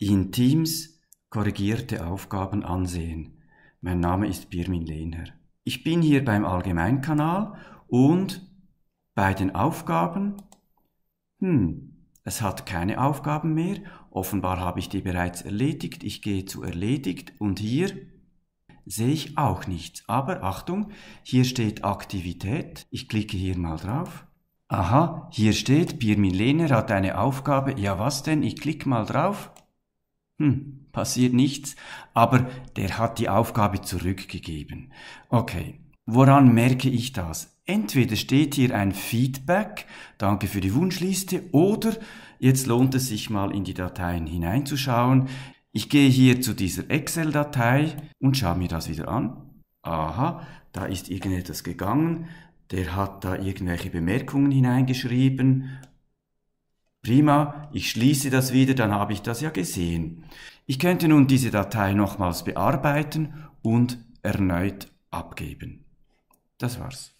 in Teams korrigierte Aufgaben ansehen. Mein Name ist Birmin Lehner. Ich bin hier beim Allgemeinkanal und bei den Aufgaben, hm, es hat keine Aufgaben mehr. Offenbar habe ich die bereits erledigt. Ich gehe zu erledigt und hier sehe ich auch nichts. Aber Achtung, hier steht Aktivität. Ich klicke hier mal drauf. Aha, hier steht, Birmin Lehner hat eine Aufgabe. Ja, was denn? Ich klicke mal drauf. Hm, passiert nichts, aber der hat die Aufgabe zurückgegeben. Okay, woran merke ich das? Entweder steht hier ein Feedback, danke für die Wunschliste, oder jetzt lohnt es sich mal in die Dateien hineinzuschauen. Ich gehe hier zu dieser Excel-Datei und schaue mir das wieder an. Aha, da ist irgendetwas gegangen. Der hat da irgendwelche Bemerkungen hineingeschrieben Prima, ich schließe das wieder, dann habe ich das ja gesehen. Ich könnte nun diese Datei nochmals bearbeiten und erneut abgeben. Das war's.